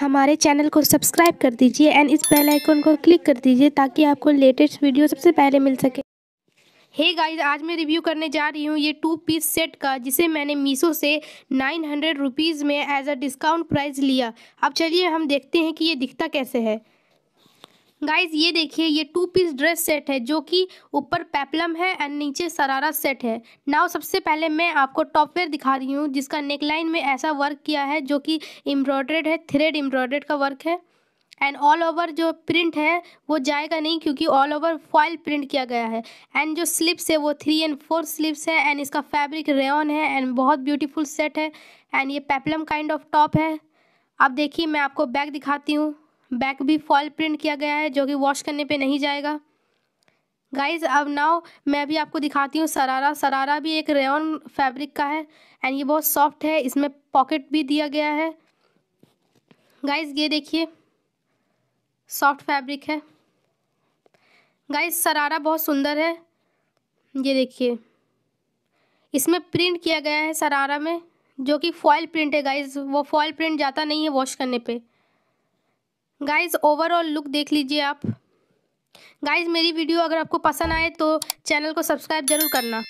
हमारे चैनल को सब्सक्राइब कर दीजिए एंड इस बेल आइकन को क्लिक कर दीजिए ताकि आपको लेटेस्ट वीडियो सबसे पहले मिल सके हे hey गाइस आज मैं रिव्यू करने जा रही हूँ ये टू पीस सेट का जिसे मैंने मीशो से नाइन हंड्रेड रुपीज़ में एज अ डिस्काउंट प्राइस लिया अब चलिए हम देखते हैं कि ये दिखता कैसे है गाइज ये देखिए ये टू पीस ड्रेस सेट है जो कि ऊपर पेपलम है एंड नीचे सरारा सेट है नाउ सबसे पहले मैं आपको टॉपवेयर दिखा रही हूँ जिसका नेकलाइन में ऐसा वर्क किया है जो कि एम्ब्रॉयड्रेड है थ्रेड एम्ब्रॉयड्रेड का वर्क है एंड ऑल ओवर जो प्रिंट है वो जाएगा नहीं क्योंकि ऑल ओवर फॉइल प्रिंट किया गया है एंड जो स्लिप्स है वो थ्री एंड फोर स्लिप्स है एंड इसका फैब्रिक रेन है एंड बहुत ब्यूटीफुल सेट है एंड ये पेपलम काइंड ऑफ टॉप है अब देखिए मैं आपको बैग दिखाती हूँ बैक भी फॉल प्रिंट किया गया है जो कि वॉश करने पे नहीं जाएगा गाइज अब नाउ मैं भी आपको दिखाती हूँ सरारा सरारा भी एक रेन फैब्रिक का है एंड ये बहुत सॉफ्ट है इसमें पॉकेट भी दिया गया है गाइज ये देखिए सॉफ्ट फैब्रिक है गाइज सरारा बहुत सुंदर है ये देखिए इसमें प्रिंट किया गया है सरारा में जो कि फॉयल प्रिंट है गाइज वो फॉयल प्रिंट जाता नहीं है वॉश करने पे गाइज ओवरऑल लुक देख लीजिए आप गाइज मेरी वीडियो अगर आपको पसंद आए तो चैनल को सब्सक्राइब ज़रूर करना